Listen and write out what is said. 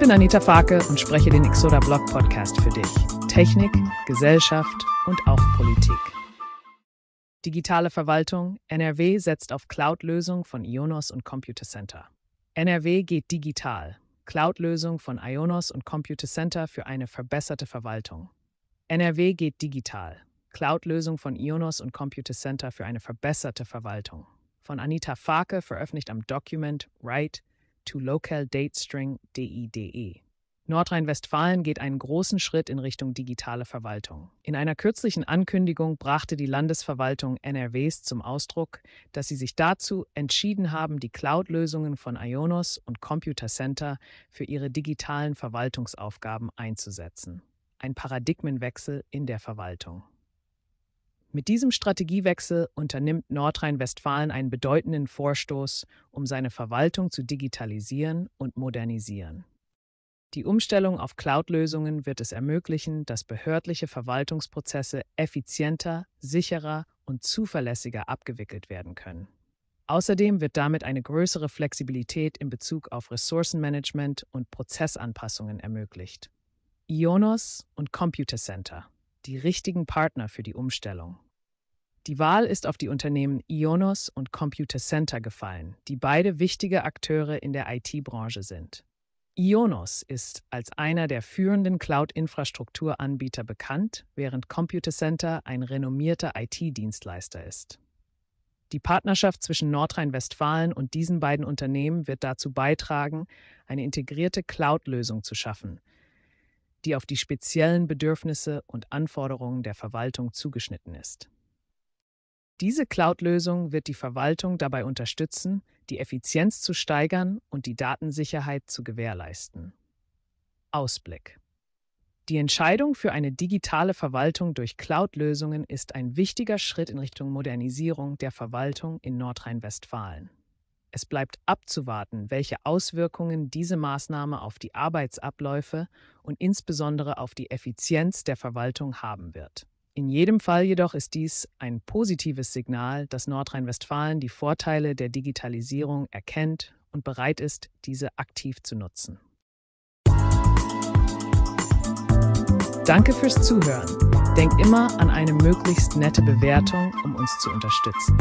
bin Anita Farke und spreche den Exoda Blog Podcast für dich. Technik, Gesellschaft und auch Politik. Digitale Verwaltung. NRW setzt auf Cloud-Lösung von Ionos und Computer Center. NRW geht digital. Cloud-Lösung von Ionos und Computer Center für eine verbesserte Verwaltung. NRW geht digital. Cloud-Lösung von Ionos und Computer Center für eine verbesserte Verwaltung. Von Anita Farke veröffentlicht am Document Right to Local Date String DIDE. Nordrhein-Westfalen geht einen großen Schritt in Richtung digitale Verwaltung. In einer kürzlichen Ankündigung brachte die Landesverwaltung NRWs zum Ausdruck, dass sie sich dazu entschieden haben, die Cloud-Lösungen von Ionos und Computer Center für ihre digitalen Verwaltungsaufgaben einzusetzen. Ein Paradigmenwechsel in der Verwaltung. Mit diesem Strategiewechsel unternimmt Nordrhein-Westfalen einen bedeutenden Vorstoß, um seine Verwaltung zu digitalisieren und modernisieren. Die Umstellung auf Cloud-Lösungen wird es ermöglichen, dass behördliche Verwaltungsprozesse effizienter, sicherer und zuverlässiger abgewickelt werden können. Außerdem wird damit eine größere Flexibilität in Bezug auf Ressourcenmanagement und Prozessanpassungen ermöglicht. Ionos und Computer Center die richtigen Partner für die Umstellung. Die Wahl ist auf die Unternehmen Ionos und Computer Center gefallen, die beide wichtige Akteure in der IT-Branche sind. Ionos ist als einer der führenden Cloud-Infrastrukturanbieter bekannt, während Computer Center ein renommierter IT-Dienstleister ist. Die Partnerschaft zwischen Nordrhein-Westfalen und diesen beiden Unternehmen wird dazu beitragen, eine integrierte Cloud-Lösung zu schaffen, die auf die speziellen Bedürfnisse und Anforderungen der Verwaltung zugeschnitten ist. Diese Cloud-Lösung wird die Verwaltung dabei unterstützen, die Effizienz zu steigern und die Datensicherheit zu gewährleisten. Ausblick. Die Entscheidung für eine digitale Verwaltung durch Cloud-Lösungen ist ein wichtiger Schritt in Richtung Modernisierung der Verwaltung in Nordrhein-Westfalen. Es bleibt abzuwarten, welche Auswirkungen diese Maßnahme auf die Arbeitsabläufe und insbesondere auf die Effizienz der Verwaltung haben wird. In jedem Fall jedoch ist dies ein positives Signal, dass Nordrhein-Westfalen die Vorteile der Digitalisierung erkennt und bereit ist, diese aktiv zu nutzen. Danke fürs Zuhören. Denkt immer an eine möglichst nette Bewertung, um uns zu unterstützen.